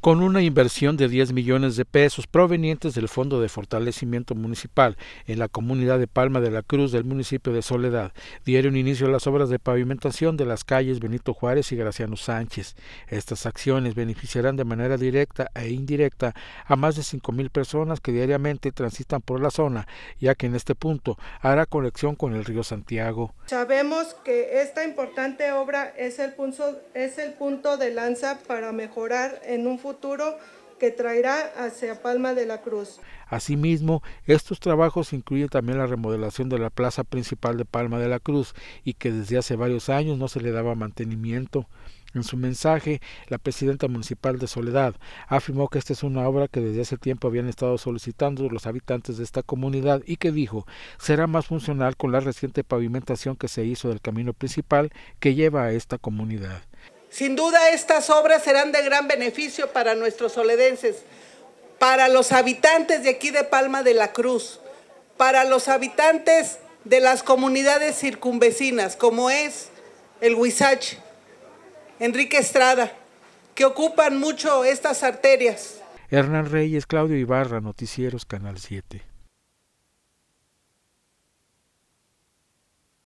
con una inversión de 10 millones de pesos provenientes del Fondo de Fortalecimiento Municipal en la comunidad de Palma de la Cruz del municipio de Soledad, dieron inicio a las obras de pavimentación de las calles Benito Juárez y Graciano Sánchez. Estas acciones beneficiarán de manera directa e indirecta a más de 5.000 personas que diariamente transitan por la zona, ya que en este punto hará conexión con el río Santiago. Sabemos que esta importante obra es el es el punto de lanza para mejorar en un futuro futuro que traerá hacia Palma de la Cruz. Asimismo, estos trabajos incluyen también la remodelación de la plaza principal de Palma de la Cruz y que desde hace varios años no se le daba mantenimiento. En su mensaje, la presidenta municipal de Soledad afirmó que esta es una obra que desde hace tiempo habían estado solicitando los habitantes de esta comunidad y que dijo será más funcional con la reciente pavimentación que se hizo del camino principal que lleva a esta comunidad. Sin duda estas obras serán de gran beneficio para nuestros soledenses, para los habitantes de aquí de Palma de la Cruz, para los habitantes de las comunidades circunvecinas, como es el Huizach, Enrique Estrada, que ocupan mucho estas arterias. Hernán Reyes, Claudio Ibarra, Noticieros Canal 7.